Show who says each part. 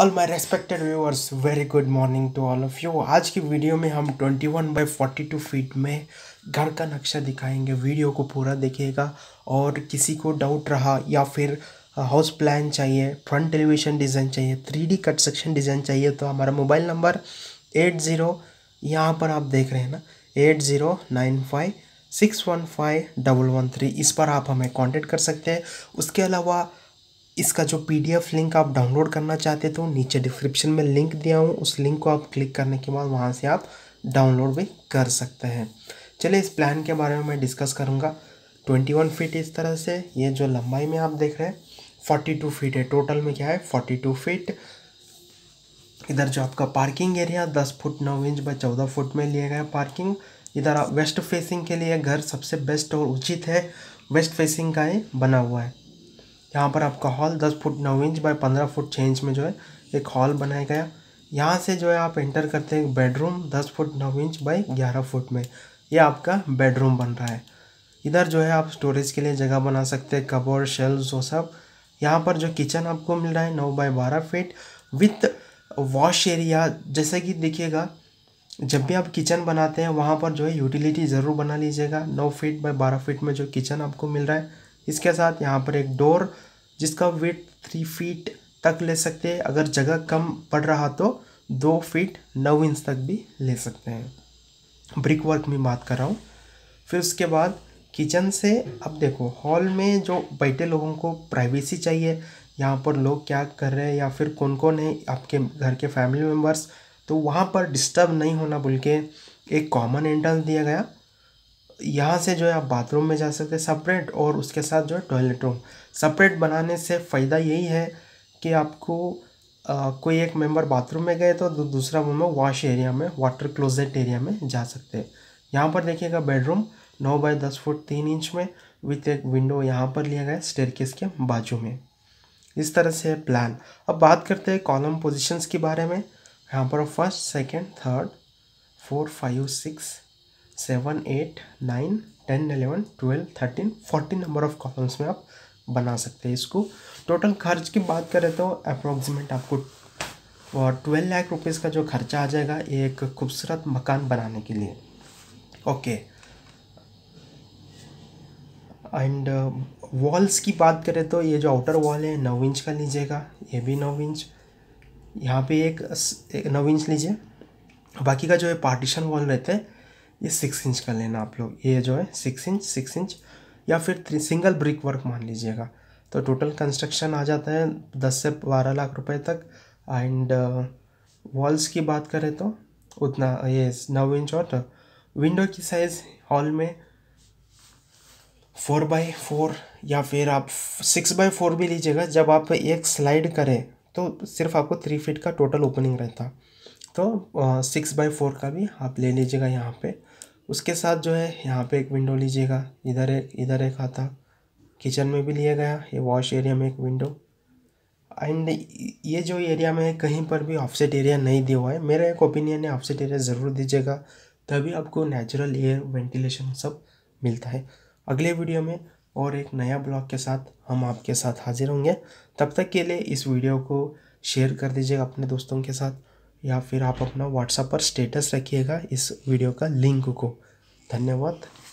Speaker 1: all my respected viewers very good morning to all of you आज की video में हम 21 one by forty two feet में घर का नक्शा दिखाएंगे वीडियो को पूरा देखिएगा और किसी को डाउट रहा या फिर हाउस uh, प्लान चाहिए फ्रंट टेलीविजन डिज़ाइन चाहिए three D cut section design चाहिए तो हमारा मोबाइल नंबर एट ज़ीरो यहाँ पर आप देख रहे हैं ना eight zero nine five six one five double one three इस पर आप हमें कॉन्टेक्ट कर सकते हैं उसके अलावा इसका जो पी लिंक आप डाउनलोड करना चाहते तो नीचे डिस्क्रिप्शन में लिंक दिया हूँ उस लिंक को आप क्लिक करने के बाद वहाँ से आप डाउनलोड भी कर सकते हैं चलिए इस प्लान के बारे में मैं डिस्कस करूँगा ट्वेंटी वन फीट इस तरह से ये जो लंबाई में आप देख रहे हैं फोर्टी टू फीट है टोटल में क्या है फोर्टी टू फीट इधर जो आपका पार्किंग एरिया दस फुट नौ इंच बाई चौदह फुट में लिया गया पार्किंग इधर आप वेस्ट फेसिंग के लिए घर सबसे बेस्ट और उचित है वेस्ट फेसिंग का ये बना हुआ है यहाँ पर आपका हॉल दस फुट नौ इंच बाय पंद्रह फुट छः इंच में जो है एक हॉल बनाया गया यहाँ से जो है आप एंटर करते हैं बेडरूम दस फुट नौ इंच बाय ग्यारह फुट में ये आपका बेडरूम बन रहा है इधर जो है आप स्टोरेज के लिए जगह बना सकते हैं कबोर्ड शेल्व्स वो सब यहाँ पर जो किचन आपको मिल रहा है नौ बाय बारह फिट विथ वॉश एरिया जैसे कि देखिएगा जब भी आप किचन बनाते हैं वहाँ पर जो है यूटिलिटी ज़रूर बना लीजिएगा नौ फीट बाय बारह फीट में जो किचन आपको मिल रहा है इसके साथ यहाँ पर एक डोर जिसका वेट थ्री फीट तक ले सकते हैं अगर जगह कम पड़ रहा तो दो फीट नौ इंच तक भी ले सकते हैं ब्रिक वर्क में बात कर रहा हूँ फिर उसके बाद किचन से अब देखो हॉल में जो बैठे लोगों को प्राइवेसी चाहिए यहाँ पर लोग क्या कर रहे हैं या फिर कौन कौन है आपके घर के फैमिली मेम्बर्स तो वहाँ पर डिस्टर्ब नहीं होना बोल के एक कॉमन एंट्रेंस दिया गया यहाँ से जो है आप बाथरूम में जा सकते हैं सेपरेट और उसके साथ जो है टॉयलेट रूम सेपरेट बनाने से फ़ायदा यही है कि आपको आ, कोई एक मेंबर बाथरूम में गए तो दू, दूसरा मेम्बर वॉश एरिया में वाटर क्लोजेट एरिया में जा सकते हैं यहाँ पर देखिएगा बेडरूम नौ बाय दस फुट तीन इंच में विथ एक विंडो यहाँ पर लिया गया स्टेरकेस के बाजू में इस तरह से प्लान अब बात करते हैं कॉलम पोजिशन के बारे में यहाँ पर first second third four five six seven eight nine ten eleven twelve thirteen fourteen number of columns में आप बना सकते हैं इसको टोटल खर्च की बात करें तो अप्रोक्सीमेट आपको और ट्वेल्व लाख रुपीज़ का जो खर्चा आ जाएगा एक खूबसूरत मकान बनाने के लिए ओके एंड वॉल्स की बात करें तो ये जो आउटर वॉल है नौ इंच का लीजिएगा ये भी नौ इंच यहाँ पे एक, एक नौ इंच लीजिए बाकी का जो है पार्टीशन वॉल रहते हैं ये सिक्स इंच का लेना आप लोग ये जो है सिक्स इंच सिक्स इंच या फिर सिंगल ब्रिक वर्क मान लीजिएगा तो टोटल कंस्ट्रक्शन आ जाता है दस से बारह लाख रुपए तक एंड वॉल्स uh, की बात करें तो उतना ये नौ इंच और विंडो की साइज़ हॉल में फोर बाई फोर या फिर आप सिक्स बाई फोर भी लीजिएगा जब आप एक स्लाइड करें तो सिर्फ आपको थ्री फीट का टोटल ओपनिंग रहता तो सिक्स बाई फोर का भी आप ले लीजिएगा यहाँ पे उसके साथ जो है यहाँ पे एक विंडो लीजिएगा इधर एक इधर एक आता किचन में भी लिया गया ये वॉश एरिया में एक विंडो एंड ये जो एरिया में है कहीं पर भी ऑफसेट एरिया नहीं दिया हुआ है मेरा एक ओपिनियन है ऑफसेट एरिया ज़रूर दीजिएगा तभी आपको नेचुरल एयर वेंटिलेशन सब मिलता है अगले वीडियो में और एक नया ब्लॉग के साथ हम आपके साथ हाजिर होंगे तब तक के लिए इस वीडियो को शेयर कर दीजिएगा अपने दोस्तों के साथ या फिर आप अपना व्हाट्सएप पर स्टेटस रखिएगा इस वीडियो का लिंक को धन्यवाद